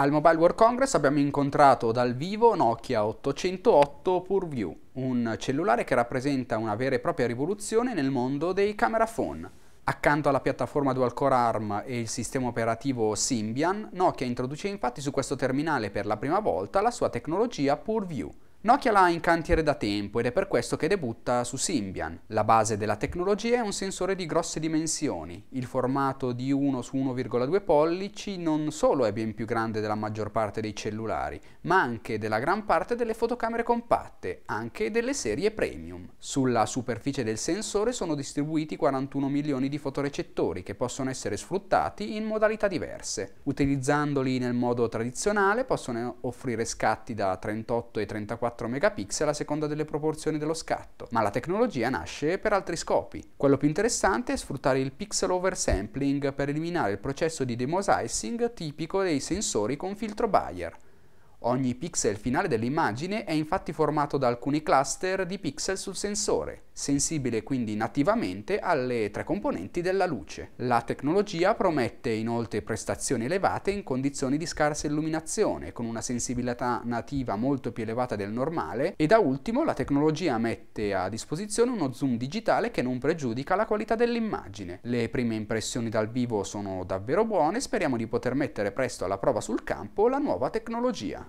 Al Mobile World Congress abbiamo incontrato dal vivo Nokia 808 Purview, un cellulare che rappresenta una vera e propria rivoluzione nel mondo dei camera phone. Accanto alla piattaforma Dual Core ARM e il sistema operativo Symbian, Nokia introduce infatti su questo terminale per la prima volta la sua tecnologia Purview, Nokia l'ha in cantiere da tempo ed è per questo che debutta su Symbian. La base della tecnologia è un sensore di grosse dimensioni. Il formato di 1 su 1,2 pollici non solo è ben più grande della maggior parte dei cellulari, ma anche della gran parte delle fotocamere compatte, anche delle serie premium. Sulla superficie del sensore sono distribuiti 41 milioni di fotorecettori che possono essere sfruttati in modalità diverse. Utilizzandoli nel modo tradizionale possono offrire scatti da 38 e 34 4 megapixel a seconda delle proporzioni dello scatto, ma la tecnologia nasce per altri scopi. Quello più interessante è sfruttare il pixel oversampling per eliminare il processo di demosizing tipico dei sensori con filtro Bayer. Ogni pixel finale dell'immagine è infatti formato da alcuni cluster di pixel sul sensore sensibile quindi nativamente alle tre componenti della luce. La tecnologia promette inoltre prestazioni elevate in condizioni di scarsa illuminazione, con una sensibilità nativa molto più elevata del normale e da ultimo la tecnologia mette a disposizione uno zoom digitale che non pregiudica la qualità dell'immagine. Le prime impressioni dal vivo sono davvero buone speriamo di poter mettere presto alla prova sul campo la nuova tecnologia.